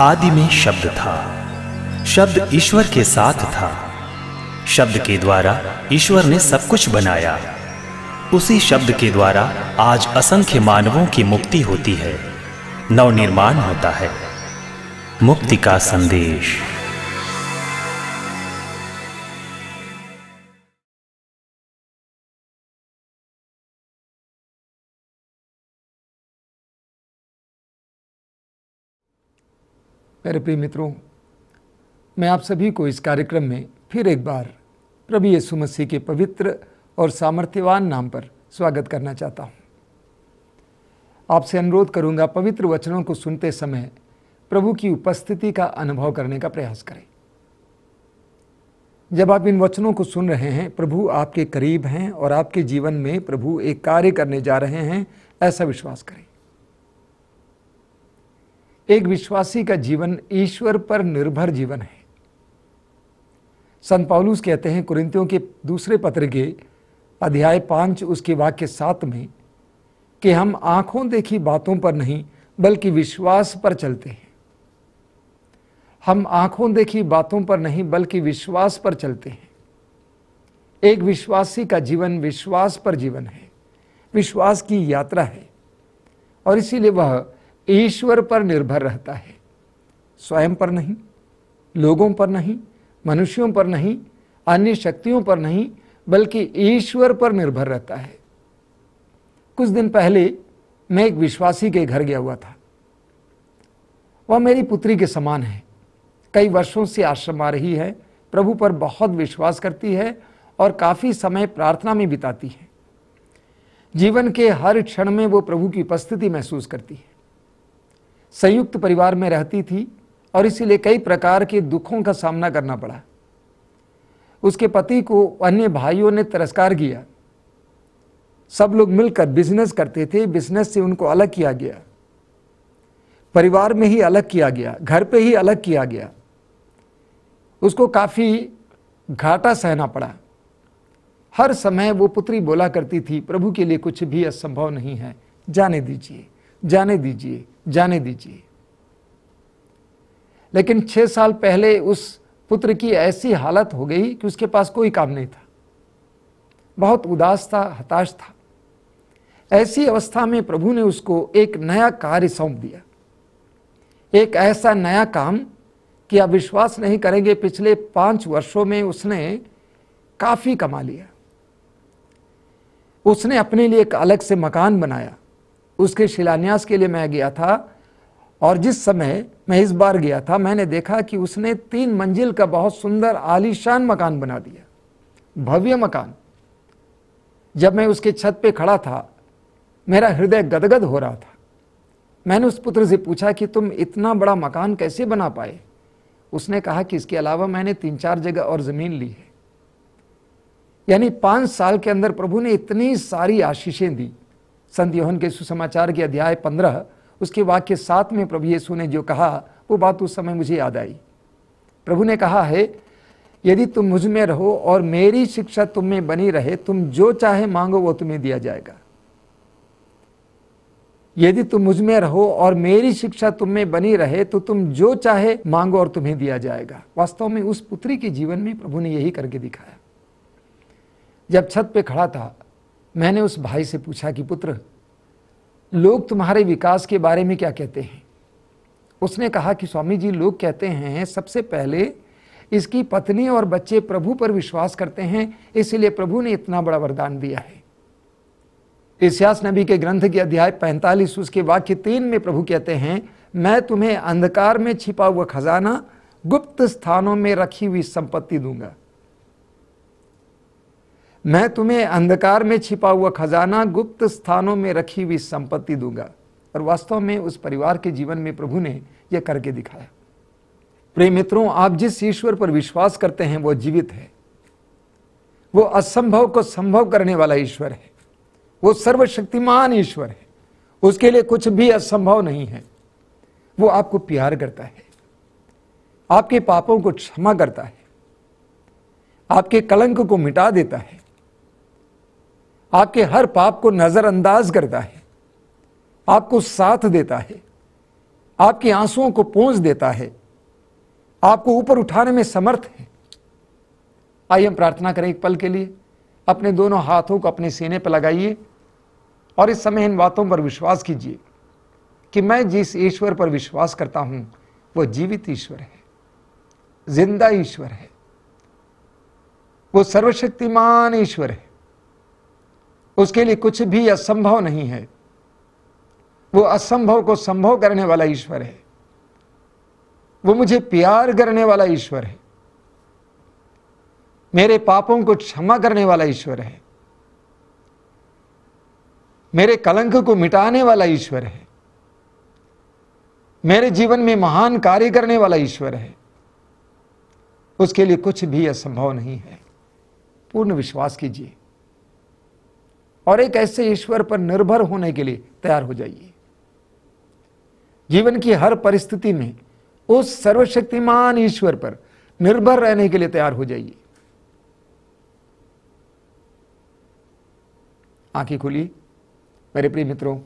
आदि में शब्द था शब्द ईश्वर के साथ था शब्द के द्वारा ईश्वर ने सब कुछ बनाया उसी शब्द के द्वारा आज असंख्य मानवों की मुक्ति होती है नवनिर्माण होता है मुक्ति का संदेश मेरे प्रिय मित्रों मैं आप सभी को इस कार्यक्रम में फिर एक बार प्रभु यीशु मसीह के पवित्र और सामर्थ्यवान नाम पर स्वागत करना चाहता हूँ आपसे अनुरोध करूँगा पवित्र वचनों को सुनते समय प्रभु की उपस्थिति का अनुभव करने का प्रयास करें जब आप इन वचनों को सुन रहे हैं प्रभु आपके करीब हैं और आपके जीवन में प्रभु एक कार्य करने जा रहे हैं ऐसा विश्वास करें एक विश्वासी का जीवन ईश्वर पर निर्भर जीवन है संत पौलूस कहते हैं कुरिंतियों के दूसरे पत्र के अध्याय पांच उसके वाक्य सात में कि हम आंखों देखी बातों पर नहीं बल्कि विश्वास पर चलते हैं हम आंखों देखी बातों पर नहीं बल्कि विश्वास पर चलते हैं एक विश्वासी का जीवन विश्वास पर जीवन है विश्वास की यात्रा है और इसीलिए वह ईश्वर पर निर्भर रहता है स्वयं पर नहीं लोगों पर नहीं मनुष्यों पर नहीं अन्य शक्तियों पर नहीं बल्कि ईश्वर पर निर्भर रहता है कुछ दिन पहले मैं एक विश्वासी के घर गया हुआ था वह मेरी पुत्री के समान है कई वर्षों से आश्रम आ रही है प्रभु पर बहुत विश्वास करती है और काफ़ी समय प्रार्थना में बिताती है जीवन के हर क्षण में वो प्रभु की उपस्थिति महसूस करती है संयुक्त परिवार में रहती थी और इसीलिए कई प्रकार के दुखों का सामना करना पड़ा उसके पति को अन्य भाइयों ने तिरस्कार किया सब लोग मिलकर बिजनेस करते थे बिजनेस से उनको अलग किया गया परिवार में ही अलग किया गया घर पे ही अलग किया गया उसको काफ़ी घाटा सहना पड़ा हर समय वो पुत्री बोला करती थी प्रभु के लिए कुछ भी असंभव नहीं है जाने दीजिए जाने दीजिए जाने दीजिए लेकिन छह साल पहले उस पुत्र की ऐसी हालत हो गई कि उसके पास कोई काम नहीं था बहुत उदास था हताश था ऐसी अवस्था में प्रभु ने उसको एक नया कार्य सौंप दिया एक ऐसा नया काम कि आप विश्वास नहीं करेंगे पिछले पांच वर्षों में उसने काफी कमा लिया उसने अपने लिए एक अलग से मकान बनाया उसके शिलान्यास के लिए मैं गया था और जिस समय मैं इस बार गया था मैंने देखा कि उसने तीन मंजिल का बहुत सुंदर आलीशान मकान बना दिया भव्य मकान जब मैं उसके छत पे खड़ा था मेरा हृदय गदगद हो रहा था मैंने उस पुत्र से पूछा कि तुम इतना बड़ा मकान कैसे बना पाए उसने कहा कि इसके अलावा मैंने तीन चार जगह और ज़मीन ली है यानी पांच साल के अंदर प्रभु ने इतनी सारी आशीषें दी संत योहन के सुसमाचार के अध्याय पंद्रह उसके वाक्य सात में प्रभु येसु ने जो कहा वो बात उस समय मुझे याद आई प्रभु ने कहा है यदि तुम मुझ में रहो और मेरी शिक्षा तुम में बनी रहे तुम जो चाहे मांगो वो तुम्हें दिया जाएगा यदि तुम मुझ में रहो और मेरी शिक्षा तुम में बनी रहे तो तुम जो चाहे मांगो और तुम्हें दिया जाएगा वास्तव में उस पुत्री के जीवन में प्रभु ने यही करके दिखाया जब छत पे खड़ा था मैंने उस भाई से पूछा कि पुत्र लोग तुम्हारे विकास के बारे में क्या कहते हैं उसने कहा कि स्वामी जी लोग कहते हैं सबसे पहले इसकी पत्नी और बच्चे प्रभु पर विश्वास करते हैं इसलिए प्रभु ने इतना बड़ा वरदान दिया है इसियास नबी के ग्रंथ के अध्याय पैंतालीस उसके वाक्य तीन में प्रभु कहते हैं मैं तुम्हें अंधकार में छिपा हुआ खजाना गुप्त स्थानों में रखी हुई संपत्ति दूंगा मैं तुम्हें अंधकार में छिपा हुआ खजाना गुप्त स्थानों में रखी हुई संपत्ति दूंगा और वास्तव में उस परिवार के जीवन में प्रभु ने यह करके दिखाया प्रेम मित्रों आप जिस ईश्वर पर विश्वास करते हैं वो जीवित है वो असंभव को संभव करने वाला ईश्वर है वो सर्वशक्तिमान ईश्वर है उसके लिए कुछ भी असंभव नहीं है वो आपको प्यार करता है आपके पापों को क्षमा करता है आपके कलंक को मिटा देता है आपके हर पाप को नज़रअंदाज करता है आपको साथ देता है आपके आंसुओं को पहुंच देता है आपको ऊपर उठाने में समर्थ है आइए हम प्रार्थना करें एक पल के लिए अपने दोनों हाथों को अपने सीने पर लगाइए और इस समय इन बातों पर विश्वास कीजिए कि मैं जिस ईश्वर पर विश्वास करता हूं वह जीवित ईश्वर है जिंदा ईश्वर है वो सर्वशक्तिमान ईश्वर है उसके लिए कुछ भी असंभव नहीं है वो असंभव को संभव करने वाला ईश्वर है वो मुझे प्यार करने वाला ईश्वर है मेरे पापों को क्षमा करने वाला ईश्वर है मेरे कलंक को मिटाने वाला ईश्वर है मेरे जीवन में महान कार्य करने वाला ईश्वर है उसके लिए कुछ भी असंभव नहीं है पूर्ण विश्वास कीजिए और एक ऐसे ईश्वर पर निर्भर होने के लिए तैयार हो जाइए जीवन की हर परिस्थिति में उस सर्वशक्तिमान ईश्वर पर निर्भर रहने के लिए तैयार हो जाइए आंखें खुली मेरे प्रिय मित्रों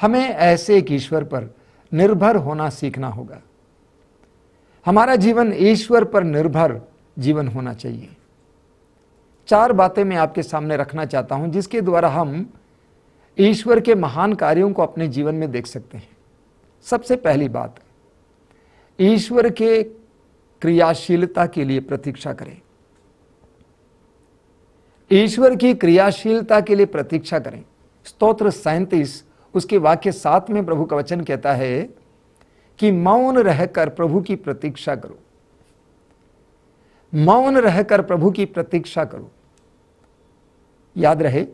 हमें ऐसे एक ईश्वर पर निर्भर होना सीखना होगा हमारा जीवन ईश्वर पर निर्भर जीवन होना चाहिए चार बातें मैं आपके सामने रखना चाहता हूं जिसके द्वारा हम ईश्वर के महान कार्यों को अपने जीवन में देख सकते हैं सबसे पहली बात ईश्वर के क्रियाशीलता के लिए प्रतीक्षा करें ईश्वर की क्रियाशीलता के लिए प्रतीक्षा करें स्तोत्र सैंतीस उसके वाक्य सात में प्रभु का वचन कहता है कि मौन रहकर प्रभु की प्रतीक्षा करो मौन रहकर प्रभु की प्रतीक्षा करो याद रहे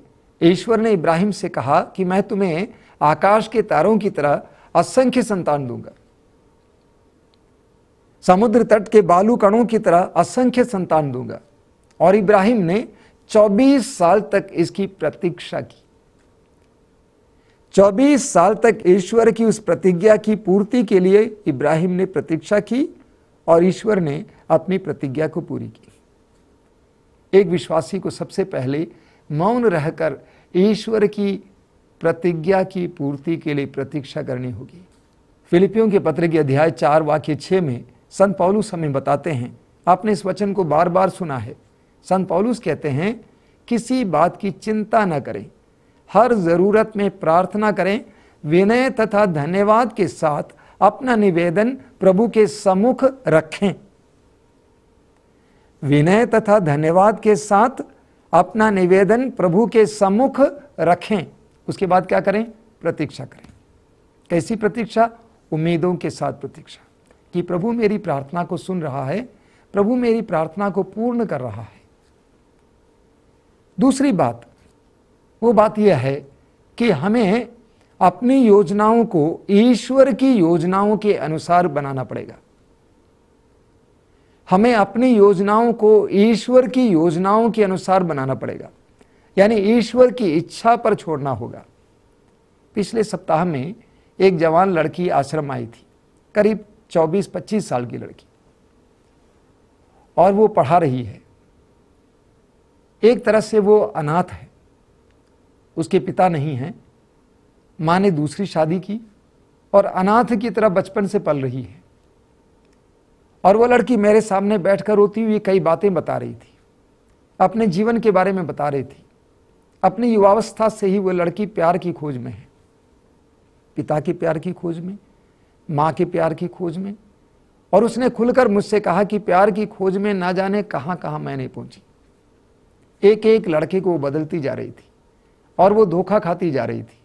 ईश्वर ने इब्राहिम से कहा कि मैं तुम्हें आकाश के तारों की तरह असंख्य संतान दूंगा समुद्र तट के बालू कणों की तरह असंख्य संतान दूंगा और इब्राहिम ने 24 साल तक इसकी प्रतीक्षा की 24 साल तक ईश्वर की उस प्रतिज्ञा की पूर्ति के लिए इब्राहिम ने प्रतीक्षा की और ईश्वर ने अपनी प्रतिज्ञा को पूरी की एक विश्वासी को सबसे पहले मौन रहकर ईश्वर की प्रतिज्ञा की पूर्ति के लिए प्रतीक्षा करनी होगी फिलिपियों के पत्र के अध्याय चार वाक्य छः में संत पौलुस हमें बताते हैं आपने इस वचन को बार बार सुना है संत पौलुस कहते हैं किसी बात की चिंता न करें हर ज़रूरत में प्रार्थना करें विनय तथा धन्यवाद के साथ अपना निवेदन प्रभु के सम्मुख रखें विनय तथा धन्यवाद के साथ अपना निवेदन प्रभु के सम्मुख रखें उसके बाद क्या करें प्रतीक्षा करें कैसी प्रतीक्षा उम्मीदों के साथ प्रतीक्षा कि प्रभु मेरी प्रार्थना को सुन रहा है प्रभु मेरी प्रार्थना को पूर्ण कर रहा है दूसरी बात वो बात यह है कि हमें अपनी योजनाओं को ईश्वर की योजनाओं के अनुसार बनाना पड़ेगा हमें अपनी योजनाओं को ईश्वर की योजनाओं के अनुसार बनाना पड़ेगा यानी ईश्वर की इच्छा पर छोड़ना होगा पिछले सप्ताह में एक जवान लड़की आश्रम आई थी करीब 24-25 साल की लड़की और वो पढ़ा रही है एक तरह से वो अनाथ है उसके पिता नहीं हैं माँ ने दूसरी शादी की और अनाथ की तरह बचपन से पल रही है और वो लड़की मेरे सामने बैठकर रोती हुई कई बातें बता रही थी अपने जीवन के बारे में बता रही थी अपनी युवावस्था से ही वो लड़की प्यार की खोज में है पिता के प्यार की खोज में माँ के प्यार की खोज में और उसने खुलकर मुझसे कहा कि प्यार की खोज में ना जाने कहाँ कहाँ मैंने पहुंची एक एक लड़के को वो बदलती जा रही थी और वो धोखा खाती जा रही थी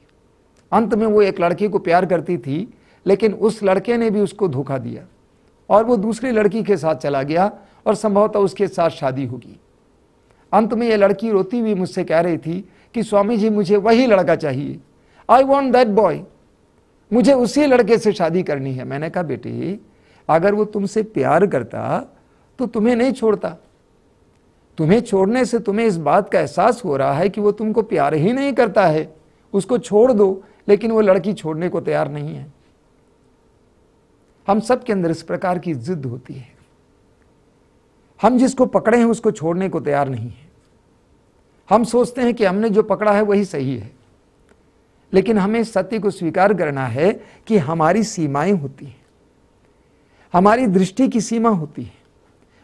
अंत में वो एक लड़की को प्यार करती थी लेकिन उस लड़के ने भी उसको धोखा दिया और वो दूसरी लड़की के साथ चला गया और संभवतः उसके साथ शादी होगी अंत में ये लड़की रोती हुई मुझसे कह रही थी कि स्वामी जी मुझे वही लड़का चाहिए आई वॉन्ट दैट बॉय मुझे उसी लड़के से शादी करनी है मैंने कहा बेटी अगर वो तुमसे प्यार करता तो तुम्हें नहीं छोड़ता तुम्हें छोड़ने से तुम्हें इस बात का एहसास हो रहा है कि वो तुमको प्यार ही नहीं करता है उसको छोड़ दो लेकिन वो लड़की छोड़ने को तैयार नहीं है हम सब के अंदर इस प्रकार की जिद होती है हम जिसको पकड़े हैं उसको छोड़ने को तैयार नहीं है हम सोचते हैं कि हमने जो पकड़ा है वही सही है लेकिन हमें सत्य को स्वीकार करना है कि हमारी सीमाएं होती हैं हमारी दृष्टि की सीमा होती है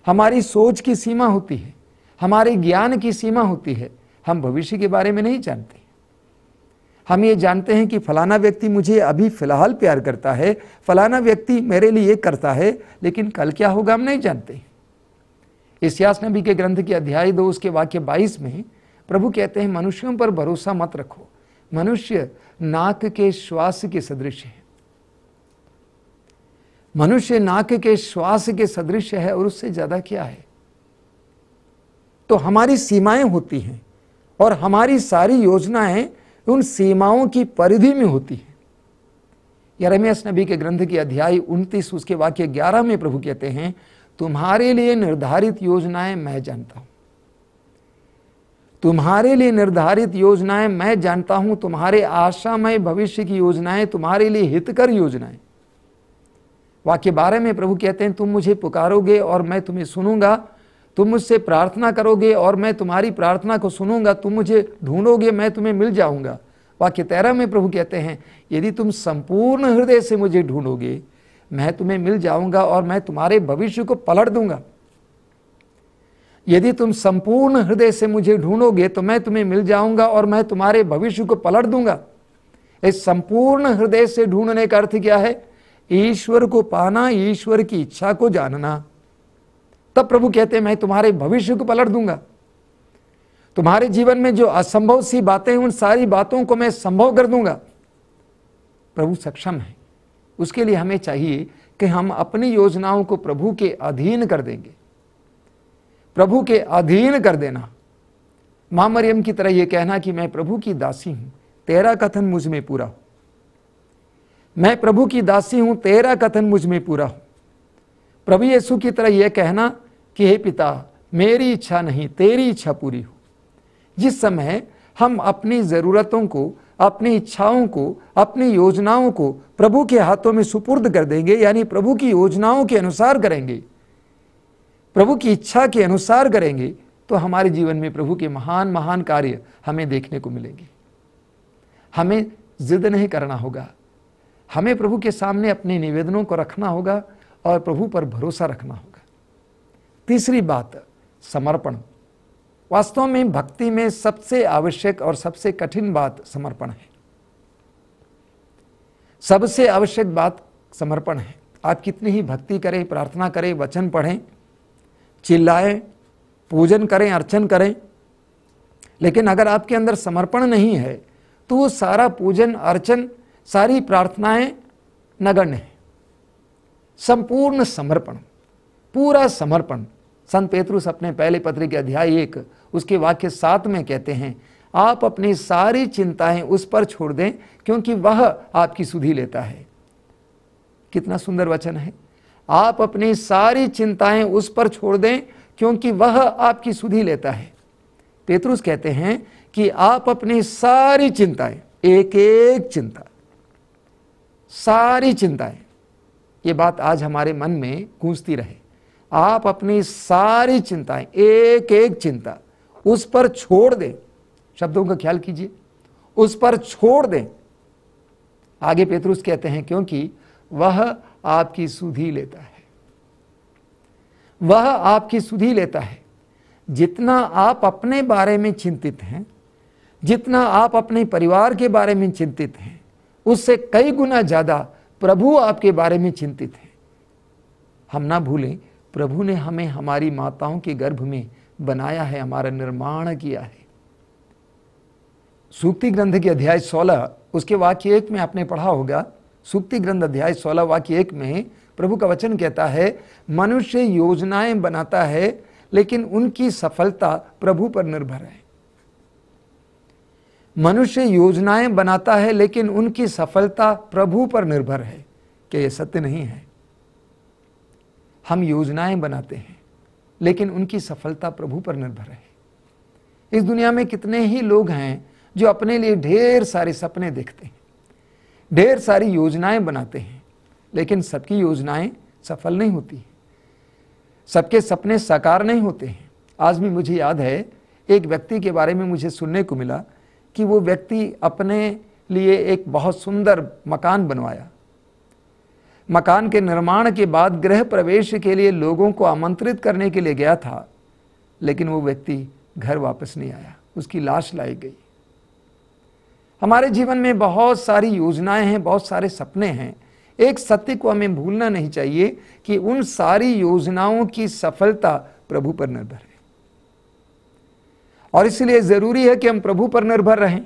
हमारी सोच की सीमा होती है हमारे ज्ञान की सीमा होती है हम भविष्य के बारे में नहीं जानते हम ये जानते हैं कि फलाना व्यक्ति मुझे अभी फ़िलहाल प्यार करता है फलाना व्यक्ति मेरे लिए ये करता है लेकिन कल क्या होगा हम नहीं जानते इसियास नबी के ग्रंथ के अध्याय दो उसके वाक्य बाईस में प्रभु कहते हैं मनुष्यों पर भरोसा मत रखो मनुष्य नाक के श्वास के सदृश है मनुष्य नाक के श्वास के सदृश है और उससे ज़्यादा क्या है तो हमारी सीमाएं होती हैं और हमारी सारी योजनाएं उन सीमाओं की परिधि में होती है यरमेस नबी के ग्रंथ की अध्याय उनतीस उसके वाक्य ग्यारह में प्रभु कहते हैं तुम्हारे लिए निर्धारित योजनाएं मैं जानता हूं तुम्हारे लिए निर्धारित योजनाएं मैं जानता हूं तुम्हारे आशामय भविष्य की योजनाएं तुम्हारे लिए हितकर योजनाएं वाक्य बारह में प्रभु कहते हैं तुम मुझे पुकारोगे और मैं तुम्हें सुनूंगा तुम मुझसे प्रार्थना करोगे और मैं तुम्हारी प्रार्थना को सुनूंगा तुम मुझे ढूंढोगे मैं तुम्हें मिल जाऊंगा वाक्य तेरह में प्रभु कहते हैं यदि तुम संपूर्ण हृदय से मुझे ढूंढोगे मैं तुम्हें मिल जाऊंगा और मैं तुम्हारे भविष्य को पलट दूंगा यदि तुम संपूर्ण हृदय से मुझे ढूंढोगे तो मैं तुम्हें मिल जाऊंगा और मैं तुम्हारे भविष्य को पलट दूंगा इस संपूर्ण हृदय से ढूंढने का अर्थ क्या है ईश्वर को पाना ईश्वर की इच्छा को जानना तब प्रभु कहते हैं मैं तुम्हारे भविष्य को पलट दूंगा तुम्हारे जीवन में जो असंभव सी बातें हैं उन सारी बातों को मैं संभव कर दूंगा प्रभु सक्षम है उसके लिए हमें चाहिए कि हम अपनी योजनाओं को प्रभु के अधीन कर देंगे प्रभु के अधीन कर देना माँ मरियम की तरह यह कहना कि मैं प्रभु की दासी हूं तेरा कथन मुझ में पूरा हो मैं प्रभु की दासी हूं तेरा कथन मुझ में पूरा हो प्रभु यीशु की तरह यह कहना कि हे पिता मेरी इच्छा नहीं तेरी इच्छा पूरी हो जिस समय हम अपनी ज़रूरतों को अपनी इच्छाओं को अपनी योजनाओं को प्रभु के हाथों में सुपुर्द कर देंगे यानी प्रभु की योजनाओं के अनुसार करेंगे प्रभु की इच्छा के अनुसार करेंगे तो हमारे जीवन में प्रभु के महान महान कार्य हमें देखने को मिलेंगे हमें जिद नहीं करना होगा हमें प्रभु के सामने अपने निवेदनों को रखना होगा और प्रभु पर भरोसा रखना होगा तीसरी बात समर्पण वास्तव में भक्ति में सबसे आवश्यक और सबसे कठिन बात समर्पण है सबसे आवश्यक बात समर्पण है आप कितनी ही भक्ति करें प्रार्थना करें वचन पढ़ें चिल्लाएं पूजन करें अर्चन करें लेकिन अगर आपके अंदर समर्पण नहीं है तो वो सारा पूजन अर्चन सारी प्रार्थनाएं नगण्य है संपूर्ण समर्पण पूरा समर्पण संत पेतरुस अपने पहले पत्र के अध्याय एक उसके वाक्य सात में कहते हैं आप अपनी सारी चिंताएं उस पर छोड़ दें क्योंकि वह आपकी सुधि लेता है कितना सुंदर वचन है आप अपनी सारी चिंताएं उस पर छोड़ दें क्योंकि वह आपकी सुधि लेता है पेतरुस कहते हैं कि आप अपनी सारी चिंताएं एक एक चिंता सारी चिंताएं ये बात आज हमारे मन में गूंजती रहे आप अपनी सारी चिंताएं एक एक चिंता उस पर छोड़ दें शब्दों का ख्याल कीजिए उस पर छोड़ दें आगे पेतरुस कहते हैं क्योंकि वह आपकी सुधी लेता है वह आपकी सुधी लेता है जितना आप अपने बारे में चिंतित हैं जितना आप अपने परिवार के बारे में चिंतित हैं उससे कई गुना ज़्यादा प्रभु आपके बारे में चिंतित हैं हम ना भूलें प्रभु ने हमें हमारी माताओं के गर्भ में बनाया है हमारा निर्माण किया है सूक्ति ग्रंथ के अध्याय 16 उसके वाक्य एक में आपने पढ़ा होगा सूक्ति ग्रंथ अध्याय 16 वाक्य एक में प्रभु का वचन कहता है मनुष्य योजनाएं बनाता है लेकिन उनकी सफलता प्रभु पर निर्भर है मनुष्य योजनाएं बनाता है लेकिन उनकी सफलता प्रभु पर निर्भर है क्या यह सत्य नहीं है हम योजनाएं बनाते हैं लेकिन उनकी सफलता प्रभु पर निर्भर है इस दुनिया में कितने ही लोग हैं जो अपने लिए ढेर सारे सपने देखते हैं ढेर सारी योजनाएं बनाते हैं लेकिन सबकी योजनाएं सफल नहीं होती सबके सपने साकार नहीं होते हैं आज भी मुझे याद है एक व्यक्ति के बारे में मुझे सुनने को मिला कि वो व्यक्ति अपने लिए एक बहुत सुंदर मकान बनवाया मकान के निर्माण के बाद गृह प्रवेश के लिए लोगों को आमंत्रित करने के लिए गया था लेकिन वो व्यक्ति घर वापस नहीं आया उसकी लाश लाई गई हमारे जीवन में बहुत सारी योजनाएं हैं बहुत सारे सपने हैं एक सत्य को हमें भूलना नहीं चाहिए कि उन सारी योजनाओं की सफलता प्रभु पर निर्भर है और इसलिए ज़रूरी है कि हम प्रभु पर निर्भर रहें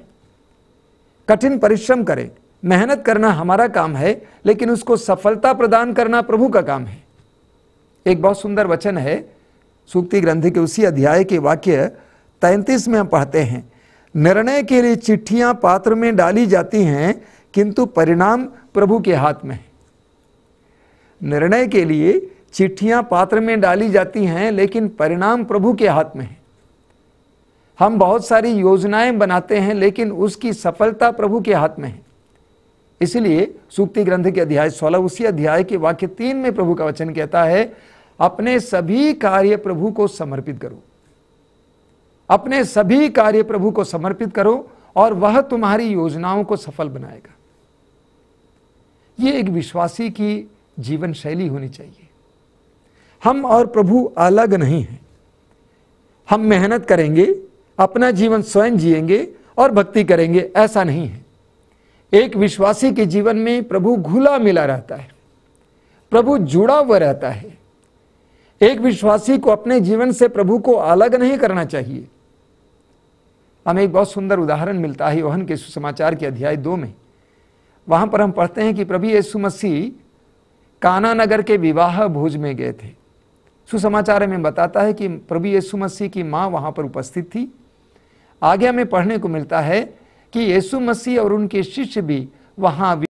कठिन परिश्रम करें मेहनत करना हमारा काम है लेकिन उसको सफलता प्रदान करना प्रभु का काम है एक बहुत सुंदर वचन है सूक्ति ग्रंथ के उसी अध्याय के वाक्य तैतीस में हम पढ़ते हैं निर्णय के लिए चिट्ठियां पात्र में डाली जाती हैं किंतु परिणाम प्रभु के हाथ में है निर्णय के लिए चिट्ठियां पात्र में डाली जाती हैं लेकिन परिणाम प्रभु के हाथ में है हम बहुत सारी योजनाएं बनाते हैं लेकिन उसकी सफलता प्रभु के हाथ में है इसलिए सूक्ति ग्रंथ के अध्याय सोलह उसी अध्याय के वाक्य तीन में प्रभु का वचन कहता है अपने सभी कार्य प्रभु को समर्पित करो अपने सभी कार्य प्रभु को समर्पित करो और वह तुम्हारी योजनाओं को सफल बनाएगा यह एक विश्वासी की जीवन शैली होनी चाहिए हम और प्रभु अलग नहीं हैं हम मेहनत करेंगे अपना जीवन स्वयं जिएंगे और भक्ति करेंगे ऐसा नहीं है एक विश्वासी के जीवन में प्रभु घुला मिला रहता है प्रभु जुड़ा हुआ रहता है एक विश्वासी को अपने जीवन से प्रभु को अलग नहीं करना चाहिए हमें एक बहुत सुंदर उदाहरण मिलता है योहन के सुसमाचार के अध्याय दो में वहां पर हम पढ़ते हैं कि प्रभु यीशु मसीह काना नगर के विवाह भोज में गए थे सुसमाचार में बताता है कि प्रभु येसु मसीह की माँ वहां पर उपस्थित थी आगे हमें पढ़ने को मिलता है कि यीशु मसीह और उनके शिष्य भी भी